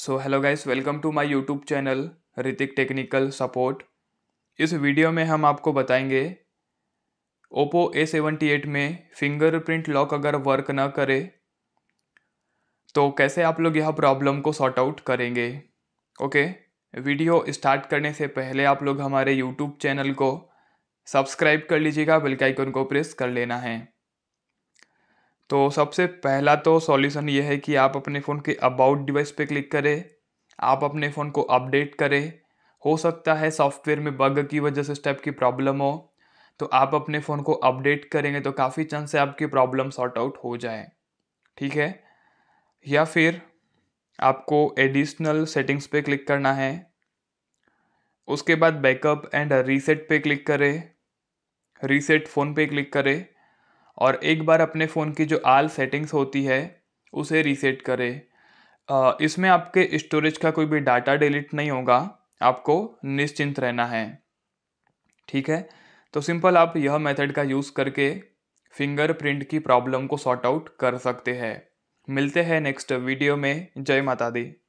so hello guys welcome to my YouTube channel Ritik technical support इस video में हम आपको बताएंगे ओप्पो ए सेवेंटी एट में फिंगरप्रिंट लॉक अगर वर्क ना करे तो कैसे आप लोग यह प्रॉब्लम को सॉर्ट आउट करेंगे ओके वीडियो स्टार्ट करने से पहले आप लोग हमारे यूट्यूब चैनल को सब्सक्राइब कर लीजिएगा बेल आइकन को प्रेस कर लेना है तो सबसे पहला तो सॉल्यूशन ये है कि आप अपने फ़ोन के अबाउट डिवाइस पे क्लिक करें आप अपने फ़ोन को अपडेट करें हो सकता है सॉफ्टवेयर में बग की वजह से इस टाइप की प्रॉब्लम हो तो आप अपने फ़ोन को अपडेट करेंगे तो काफ़ी चांस है आपकी प्रॉब्लम सॉर्ट आउट हो जाए ठीक है या फिर आपको एडिशनल सेटिंग्स पे क्लिक करना है उसके बाद बैकअप एंड रीसेट पे क्लिक करें रीसेट फ़ोन पे क्लिक करें और एक बार अपने फ़ोन की जो आल सेटिंग्स होती है उसे रीसेट करें इसमें आपके स्टोरेज का कोई भी डाटा डिलीट नहीं होगा आपको निश्चिंत रहना है ठीक है तो सिंपल आप यह मेथड का यूज़ करके फिंगरप्रिंट की प्रॉब्लम को सॉर्ट आउट कर सकते हैं मिलते हैं नेक्स्ट वीडियो में जय माता दी